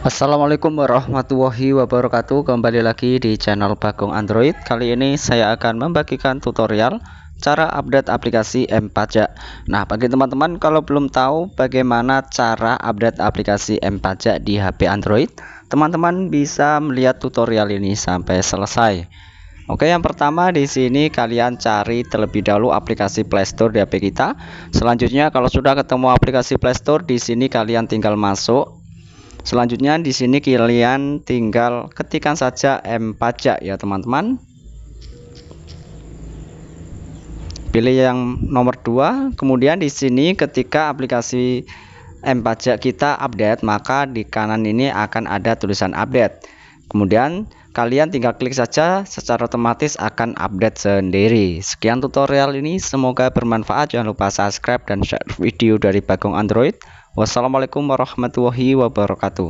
Assalamualaikum warahmatullahi wabarakatuh Kembali lagi di channel Bagong Android Kali ini saya akan membagikan tutorial Cara update aplikasi M Pajak Nah bagi teman-teman kalau belum tahu Bagaimana cara update aplikasi M Pajak di HP Android Teman-teman bisa melihat tutorial ini sampai selesai Oke, yang pertama di sini kalian cari terlebih dahulu aplikasi Playstore di HP kita. Selanjutnya kalau sudah ketemu aplikasi Playstore di sini kalian tinggal masuk Selanjutnya di sini kalian tinggal ketikan saja M pajak ya teman-teman. Pilih yang nomor 2, kemudian di sini ketika aplikasi M pajak kita update, maka di kanan ini akan ada tulisan update. Kemudian kalian tinggal klik saja secara otomatis akan update sendiri. Sekian tutorial ini semoga bermanfaat. Jangan lupa subscribe dan share video dari Bagong Android. Wassalamualaikum warahmatullahi wabarakatuh.